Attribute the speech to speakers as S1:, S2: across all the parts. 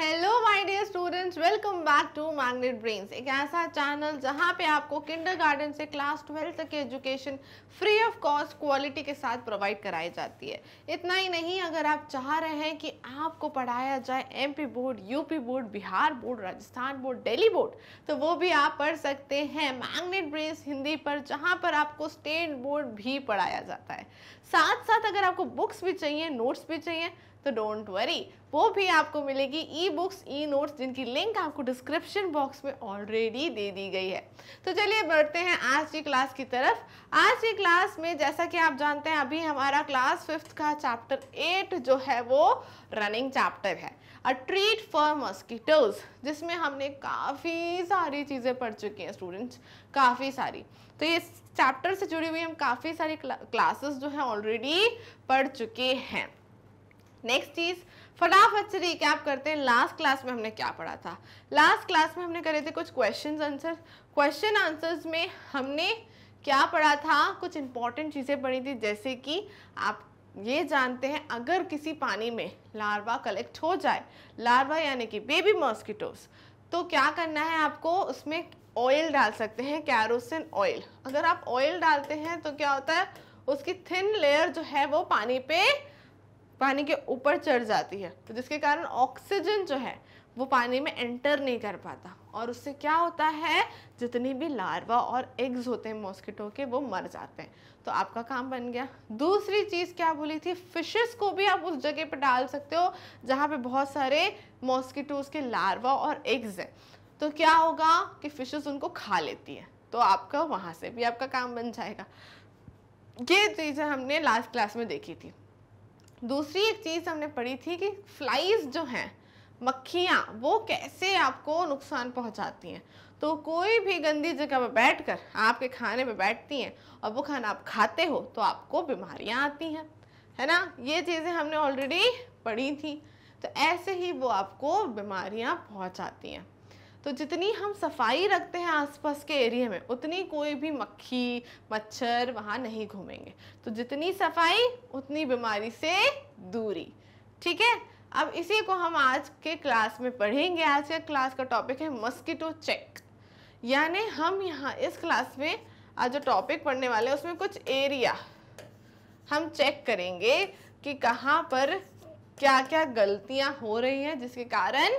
S1: Hello my dear students welcome back to Magnet Brains एक ऐसा channel जहां पे आपको किंडरगार्टन से क्लास ट्वेल्थ तक की education free of cost quality के साथ प्रोवाइड कराई जाती है इतना ही नहीं अगर आप चाह रहे हैं कि आपको पढ़ाया जाए MP board UP board Bihar board Rajasthan board Delhi board तो वो भी आप पढ़ सकते हैं मैगनेट ब्रेन्स हिंदी पर जहाँ पर आपको स्टेट बोर्ड भी पढ़ाया जाता है साथ साथ अगर आपको बुक्स भी चाहिए नोट्स भी चाहिए तो डोंट वरी वो भी आपको मिलेगी ई बुक्स ई नोट्स जिनकी लिंक आपको डिस्क्रिप्शन बॉक्स में ऑलरेडी दे दी गई है तो चलिए बढ़ते हैं आज की क्लास की तरफ आज की क्लास में जैसा कि आप जानते हैं अभी हमारा क्लास फिफ्थ का चैप्टर एट जो है वो रनिंग चैप्टर है अ ट्रीट फॉर मॉस्किटोज जिसमें हमने काफ़ी सारी चीज़ें पढ़ चुकी हैं स्टूडेंट्स काफ़ी सारी तो ये चैप्टर से जुड़ी हुई हम काफ़ी सारी क्लासेस जो हैं ऑलरेडी पढ़ चुके हैं नेक्स्ट चीज़ फटाफट से रिकैप करते हैं लास्ट क्लास में हमने क्या पढ़ा था लास्ट क्लास में हमने करे थे कुछ क्वेश्चन आंसर क्वेश्चन आंसर्स में हमने क्या पढ़ा था कुछ इंपॉर्टेंट चीज़ें पढ़ी थी जैसे कि आप ये जानते हैं अगर किसी पानी में लार्वा कलेक्ट हो जाए लार्वा यानी कि बेबी मॉस्किटोस तो क्या करना है आपको उसमें ऑयल डाल सकते हैं कैरोसिन ऑयल अगर आप ऑयल डालते हैं तो क्या होता है उसकी थिन लेयर जो है वो पानी पे पानी के ऊपर चढ़ जाती है तो जिसके कारण ऑक्सीजन जो है वो पानी में एंटर नहीं कर पाता और उससे क्या होता है जितनी भी लार्वा और एग्स होते हैं मॉस्किटो के वो मर जाते हैं तो आपका काम बन गया दूसरी चीज़ क्या बोली थी फिशेस को भी आप उस जगह पर डाल सकते हो जहाँ पे बहुत सारे मॉस्किटोज़ के लार्वा और एग्स हैं तो क्या होगा कि फिशेस उनको खा लेती है तो आपका वहाँ से भी आपका काम बन जाएगा ये चीज़ें हमने लास्ट क्लास में देखी थी दूसरी एक चीज़ हमने पढ़ी थी कि फ्लाइज जो हैं मक्खियाँ वो कैसे आपको नुकसान पहुँचाती हैं तो कोई भी गंदी जगह पर बैठकर आपके खाने पर बैठती हैं और वो खाना आप खाते हो तो आपको बीमारियाँ आती हैं है ना ये चीज़ें हमने ऑलरेडी पढ़ी थी तो ऐसे ही वो आपको बीमारियाँ पहुँचाती हैं तो जितनी हम सफाई रखते हैं आसपास के एरिया में उतनी कोई भी मक्खी मच्छर वहाँ नहीं घूमेंगे तो जितनी सफाई उतनी बीमारी से दूरी ठीक है अब इसी को हम आज के क्लास में पढ़ेंगे आज के क्लास का टॉपिक है मस्कीटो चेक यानी हम यहाँ इस क्लास में आज जो टॉपिक पढ़ने वाले हैं उसमें कुछ एरिया हम चेक करेंगे कि कहाँ पर क्या क्या गलतियाँ हो रही हैं जिसके कारण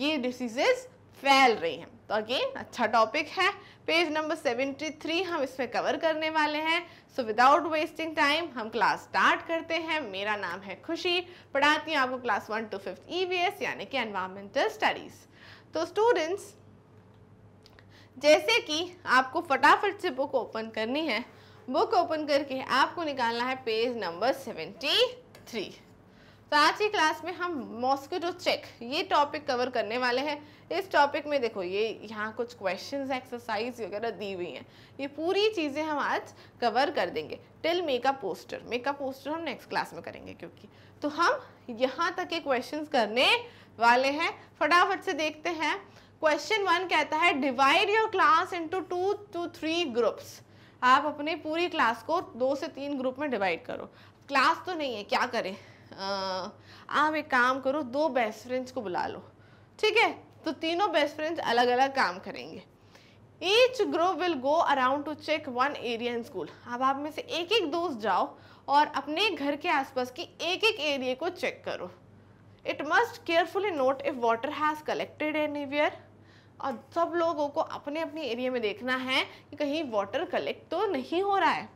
S1: ये डिसीजेज़ फैल रही हैं तो अगेन अच्छा टॉपिक है पेज नंबर 73 हम इसमें कवर करने वाले हैं सो विदाउट वेस्टिंग टाइम हम क्लास स्टार्ट करते हैं मेरा नाम है खुशी पढ़ाती हूँ आपको class one to fifth EVS यानी कि एनवायरमेंटल स्टडीज़ तो स्टूडेंट्स जैसे कि आपको फटाफट से बुक ओपन करनी है बुक ओपन करके आपको निकालना है पेज नंबर सेवेंटी थ्री तो आज की क्लास में हम मॉस्किटो चेक ये टॉपिक कवर करने वाले हैं इस टॉपिक में देखो ये यहाँ कुछ क्वेश्चंस एक्सरसाइज वगैरह दी हुई हैं ये पूरी चीज़ें हम आज कवर कर देंगे till makeup poster makeup poster हम नेक्स्ट क्लास में करेंगे क्योंकि तो हम यहाँ तक के क्वेश्चन करने वाले हैं फटाफट से देखते हैं क्वेश्चन वन कहता है divide your class into two two three groups आप अपने पूरी क्लास को दो से तीन ग्रुप में डिवाइड करो क्लास तो नहीं है क्या करें आप एक काम करो दो बेस्ट फ्रेंड्स को बुला लो ठीक है तो तीनों बेस्ट फ्रेंड्स अलग अलग काम करेंगे each group will go around to check one area in school अब आप में से एक एक दोस्त जाओ और अपने घर के आसपास की एक एक एरिया को चेक करो it must carefully note if water has collected anywhere और सब लोगों को अपने अपने एरिया में देखना है कि कहीं वाटर कलेक्ट तो नहीं हो रहा है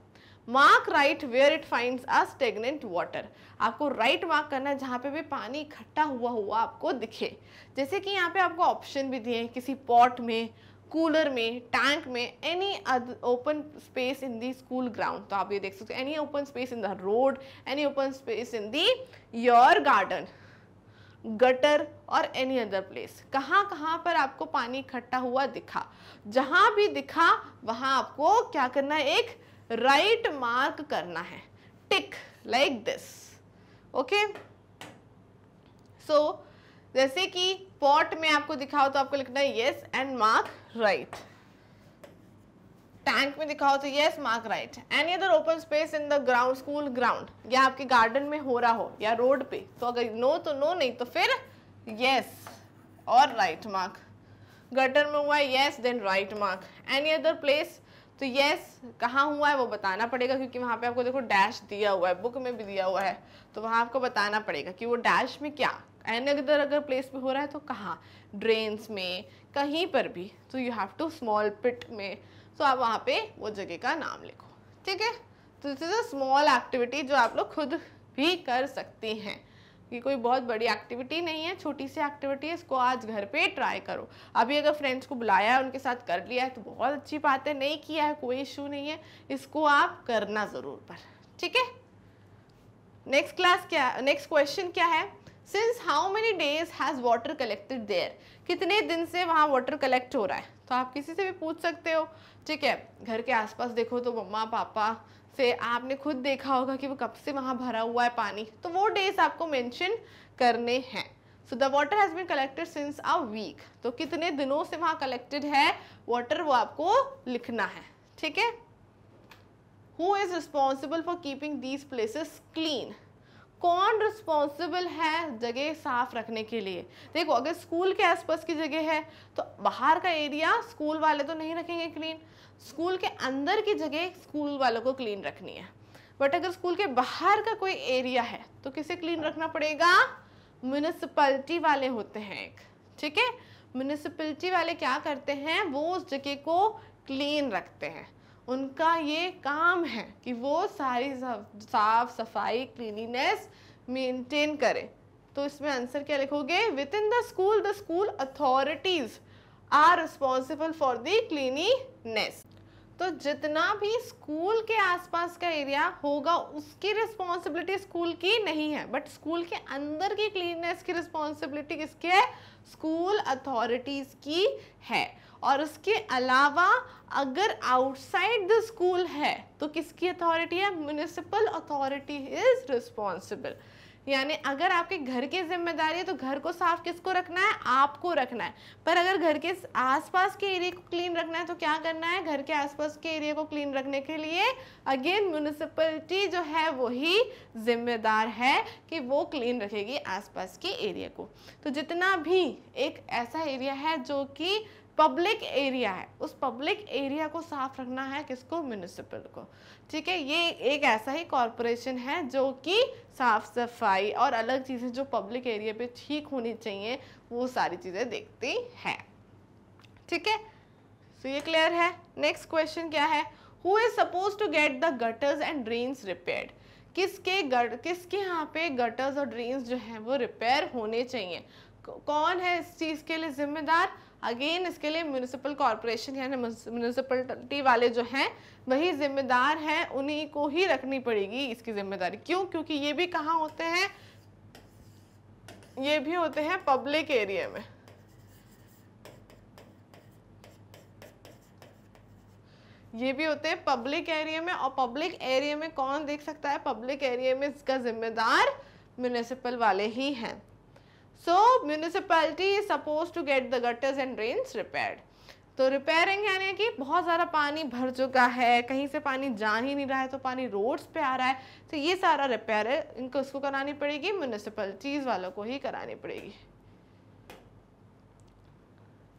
S1: mark right where it finds a stagnant water आपको राइट right मार्क करना है जहाँ पे भी पानी इकट्ठा हुआ हुआ आपको दिखे जैसे कि यहाँ पे आपको ऑप्शन भी दिए हैं किसी पॉट में कूलर में टैंक में any open space in the school ground तो आप ये देख सकते हो any open space in the road any open space in the your garden gutter और एनी अदर प्लेस कहाँ कहाँ पर आपको पानी इकट्ठा हुआ दिखा जहाँ भी दिखा वहाँ आपको क्या करना है एक राइट मार्क करना है tick like this okay so जैसे कि पॉट में आपको दिखाओ तो आपको लिखना है yes and mark right tank में दिखाओ तो yes mark right any other open space in the ground school ground या आपके गार्डन में हो रहा हो या रोड पे तो अगर नो तो नो नहीं तो फिर येस और राइट मार्क गटर में हुआ है yes then right mark any other place तो यस कहाँ हुआ है वो बताना पड़ेगा क्योंकि वहाँ पे आपको देखो डैश दिया हुआ है बुक में भी दिया हुआ है तो वहाँ आपको बताना पड़ेगा कि वो डैश में क्या एन अदर अगर प्लेस में हो रहा है तो कहाँ ड्रेन्स में कहीं पर भी तो you have to small pit में तो आप वहाँ पे वो जगह का नाम लिखो ठीक है तो this is a small activity जो आप लोग खुद भी कर सकती हैं ये कोई बहुत बड़ी एक्टिविटी नहीं है छोटी सी एक्टिविटी है इसको आज घर पे ट्राई करो अभी अगर फ्रेंड्स को बुलाया है उनके साथ कर लिया है तो बहुत अच्छी बात है नहीं किया है कोई इशू नहीं है इसको आप करना ज़रूर पर ठीक है नेक्स्ट क्लास क्या नेक्स्ट क्वेश्चन क्या है since how many days has water collected there कितने दिन से वहाँ वाटर कलेक्ट हो रहा है तो आप किसी से भी पूछ सकते हो ठीक है घर के आसपास देखो तो मम्मा पापा से आपने खुद देखा होगा कि वो कब से वहाँ भरा हुआ है पानी तो वो डेज आपको मेंशन करने हैं so the water has been collected since a week तो कितने दिनों से वहाँ कलेक्टेड है वाटर वो आपको लिखना है ठीक है who is responsible for keeping these places clean कौन रिस्पॉन्सिबल है जगह साफ़ रखने के लिए देखो अगर स्कूल के आसपास की जगह है तो बाहर का एरिया स्कूल वाले तो नहीं रखेंगे क्लीन स्कूल के अंदर की जगह स्कूल वालों को क्लीन रखनी है बट अगर स्कूल के बाहर का कोई एरिया है तो किसे क्लीन रखना पड़ेगा म्यूनिसपैलिटी वाले होते हैं एक ठीक है म्यूनिसपैलिटी वाले क्या करते हैं वो उस जगह को क्लीन रखते हैं उनका ये काम है कि वो सारी साफ सफाई क्लीनिनेस मेंटेन करें तो इसमें आंसर क्या लिखोगे within the school the school authorities are responsible for the cleanliness तो जितना भी स्कूल के आसपास का एरिया होगा उसकी रिस्पॉन्सिबिलिटी स्कूल की नहीं है बट स्कूल के अंदर की क्लीननेस की रिस्पॉन्सिबिलिटी किसकी है स्कूल अथॉरिटीज़ की है और उसके अलावा अगर आउटसाइड द स्कूल है तो किसकी अथॉरिटी है म्यूनिसिपल अथॉरिटी इज़ रिस्पॉन्सिबल यानी अगर आपके घर की जिम्मेदारी है तो घर को साफ किसको रखना है आपको रखना है पर अगर घर के आसपास के एरिया को क्लीन रखना है तो क्या करना है घर के आसपास के एरिया को क्लीन रखने के लिए अगेन म्यूनिसिपलिटी जो है वही जिम्मेदार है कि वो क्लीन रखेगी आसपास के एरिया को तो जितना भी एक ऐसा एरिया है जो कि पब्लिक एरिया है उस पब्लिक एरिया को साफ रखना है किसको म्यूनिसिपल को ठीक है ये एक ऐसा ही कॉरपोरेशन है जो कि साफ सफाई और अलग चीज़ें जो पब्लिक एरिया पे ठीक होनी चाहिए वो सारी चीज़ें देखती हैं ठीक है सो ये क्लियर है नेक्स्ट क्वेश्चन क्या है who is suppose to get the gutters and drains repair किसके गट किसके यहाँ पे गटर्स और ड्रेन्स जो हैं वो रिपेयर होने चाहिए कौन है इस चीज़ के लिए जिम्मेदार अगेन इसके लिए म्यूनिसिपल कॉरपोरेशन यानी म्यूनिसिपलिटी वाले जो हैं वही जिम्मेदार हैं उन्हीं को ही रखनी पड़ेगी इसकी जिम्मेदारी क्यों क्योंकि ये भी कहाँ होते हैं ये भी होते हैं पब्लिक एरिया में ये भी होते हैं पब्लिक एरिया में और पब्लिक एरिया में कौन देख सकता है पब्लिक एरिया में इसका जिम्मेदार म्यूनिसिपल वाले ही हैं so municipality is suppose to get the gutters and drains repaired. तो रिपेयरिंग यानी कि बहुत सारा पानी भर चुका है कहीं से पानी जा ही नहीं रहा है तो पानी रोड्स पे आ रहा है तो ये सारा रिपेयर है इनको उसको करानी पड़ेगी म्यूनिसिपलिटीज़ वालों को ही करानी पड़ेगी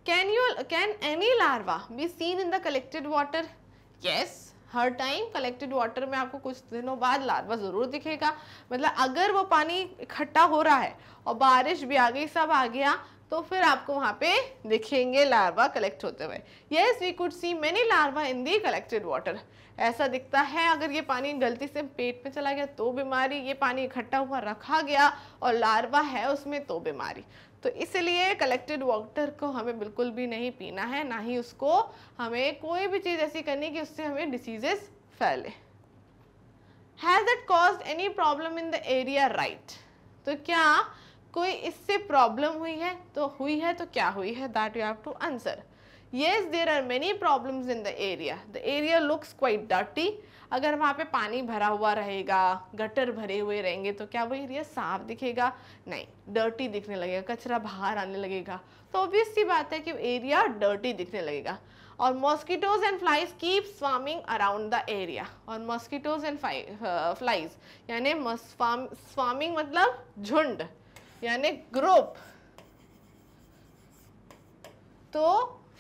S1: can you can any larva be seen in the collected water yes हर टाइम कलेक्टेड वाटर में आपको कुछ दिनों बाद लार्वा ज़रूर दिखेगा मतलब अगर वो पानी इकट्ठा हो रहा है और बारिश भी आ गई सब आ गया तो फिर आपको वहाँ पे दिखेंगे लार्वा कलेक्ट होते हुए yes we could see many larva in the collected water ऐसा दिखता है अगर ये पानी गलती से पेट में चला गया तो बीमारी ये पानी इकट्ठा हुआ रखा गया और लार्वा है उसमें तो बीमारी तो इसलिए कलेक्टेड वाटर को हमें बिल्कुल भी नहीं पीना है ना ही उसको हमें कोई भी चीज़ ऐसी करनी कि उससे हमें डिसीजेस फैले has it cause any problem in the area right तो क्या कोई इससे प्रॉब्लम हुई है तो हुई है तो क्या हुई है that you have to answer yes there are many problems in the area the area looks quite dirty अगर वहाँ पे पानी भरा हुआ रहेगा गटर भरे हुए रहेंगे तो क्या वो एरिया साफ दिखेगा नहीं डर्टी दिखने लगेगा कचरा बाहर आने लगेगा तो ऑब्वियस सी बात है कि एरिया डर्टी दिखने लगेगा और mosquitoes and flies keep swarming around the area और मॉस्किटोज एंड फ्लाइज यानी स्वामिंग मतलब झुंड यानी ग्रुप तो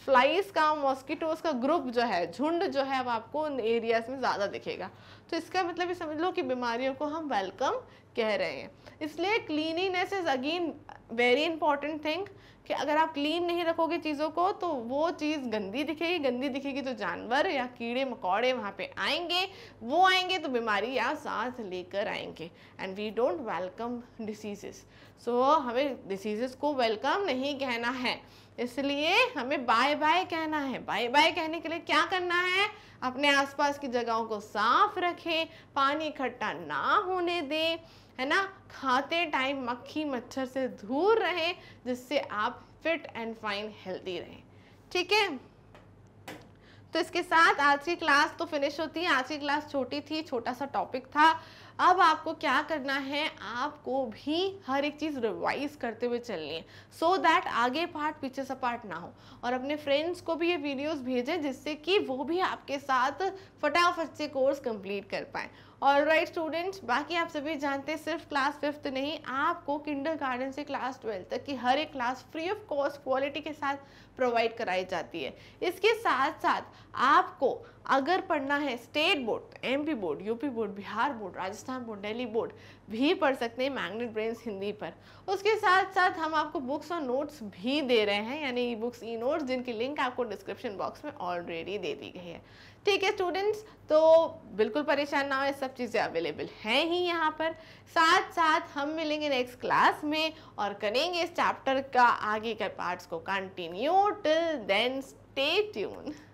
S1: फ्लाइज का मॉस्किटोज का ग्रुप जो है झुंड जो है वो आपको उन एरियाज में ज़्यादा दिखेगा तो इसका मतलब ये समझ लो कि बीमारियों को हम वेलकम कह रहे हैं इसलिए cleanliness is again very important thing कि अगर आप क्लीन नहीं रखोगे चीज़ों को तो वो चीज़ गंदी दिखेगी गंदी दिखेगी तो जानवर या कीड़े मकोड़े वहाँ पे आएंगे वो आएंगे तो बीमारी या साथ लेकर आएंगे and we don't welcome diseases so हमें डिसीजेस को वेलकम नहीं कहना है इसलिए हमें बाय बाय कहना है बाय बाय कहने के लिए क्या करना है अपने आसपास की जगहों को साफ रखें पानी इकट्ठा ना होने दें है ना खाते टाइम मक्खी मच्छर से दूर रहें जिससे आप फिट एंड फाइन हेल्दी रहें ठीक है तो इसके साथ आज की क्लास तो फिनिश होती है आज की क्लास छोटी थी छोटा सा टॉपिक था अब आपको क्या करना है आपको भी हर एक चीज़ रिवाइज करते हुए चलनी है सो so दैट आगे पार्ट पीछे से पार्ट ना हो और अपने फ्रेंड्स को भी ये वीडियोस भेजें जिससे कि वो भी आपके साथ फटाफट से कोर्स कंप्लीट कर पाएँ और राइट स्टूडेंट्स बाकी आप सभी जानते हैं सिर्फ क्लास फिफ्थ नहीं आपको किंडर गार्डन से क्लास ट्वेल्थ तक की हर एक class free of cost quality के साथ प्रोवाइड कराई जाती है इसके साथ साथ आपको अगर पढ़ना है state board MP board UP board Bihar board Rajasthan board Delhi board भी पढ़ सकते हैं मैग्नेट ब्रेन्स हिंदी पर उसके साथ साथ हम आपको बुक्स और नोट्स भी दे रहे हैं यानी ई बुक्स ई नोट्स जिनकी लिंक आपको डिस्क्रिप्शन बॉक्स में ऑलरेडी दे दी गई है ठीक है स्टूडेंट्स तो बिल्कुल परेशान ना हो ये सब चीज़ें अवेलेबल हैं ही यहाँ पर साथ साथ हम मिलेंगे नेक्स्ट क्लास में और करेंगे इस चैप्टर का आगे के पार्ट्स को continue till then stay tune